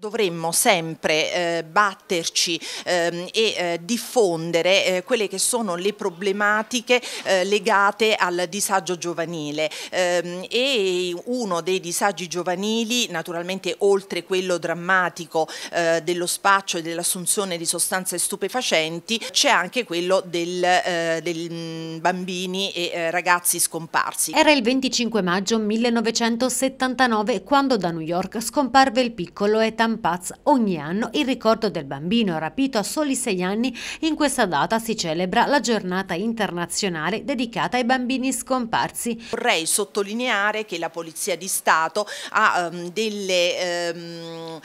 dovremmo sempre eh, batterci ehm, e eh, diffondere eh, quelle che sono le problematiche eh, legate al disagio giovanile ehm, e uno dei disagi giovanili naturalmente oltre quello drammatico eh, dello spaccio e dell'assunzione di sostanze stupefacenti c'è anche quello dei eh, mm, bambini e ragazzi scomparsi. Era il 25 maggio 1979 quando da New York scomparve il piccolo Etam Grand Paz ogni anno in ricordo del bambino rapito a soli sei anni, in questa data si celebra la giornata internazionale dedicata ai bambini scomparsi. Vorrei sottolineare che la Polizia di Stato ha um, delle, um,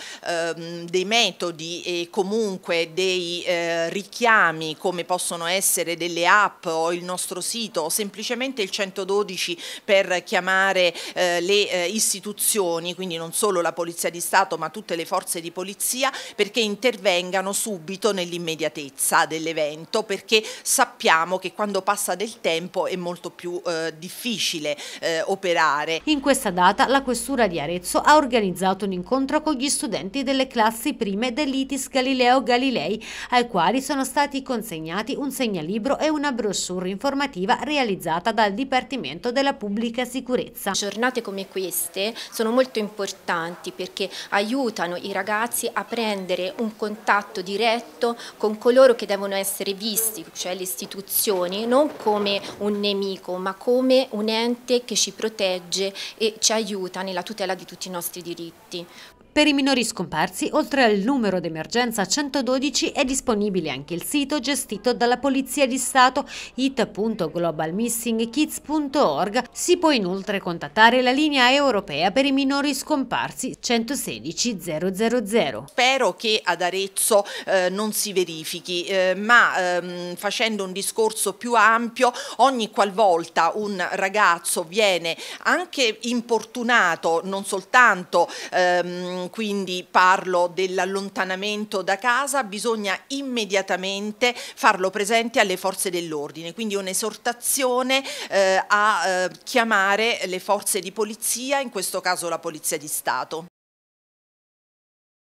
um, dei metodi e comunque dei uh, richiami come possono essere delle app o il nostro sito o semplicemente il 112 per chiamare uh, le uh, istituzioni, quindi non solo la Polizia di Stato ma tutte le forze forze di polizia perché intervengano subito nell'immediatezza dell'evento perché sappiamo che quando passa del tempo è molto più eh, difficile eh, operare. In questa data la Questura di Arezzo ha organizzato un incontro con gli studenti delle classi prime dell'ITIS Galileo Galilei ai quali sono stati consegnati un segnalibro e una brochure informativa realizzata dal Dipartimento della Pubblica Sicurezza. Giornate come queste sono molto importanti perché aiutano i ragazzi a prendere un contatto diretto con coloro che devono essere visti, cioè le istituzioni, non come un nemico ma come un ente che ci protegge e ci aiuta nella tutela di tutti i nostri diritti. Per i minori scomparsi, oltre al numero d'emergenza 112, è disponibile anche il sito gestito dalla Polizia di Stato it.globalmissingkids.org. Si può inoltre contattare la linea europea per i minori scomparsi 116 000. Spero che ad Arezzo eh, non si verifichi, eh, ma ehm, facendo un discorso più ampio, ogni qualvolta un ragazzo viene anche importunato non soltanto ehm, quindi parlo dell'allontanamento da casa, bisogna immediatamente farlo presente alle forze dell'ordine, quindi un'esortazione eh, a eh, chiamare le forze di polizia, in questo caso la Polizia di Stato.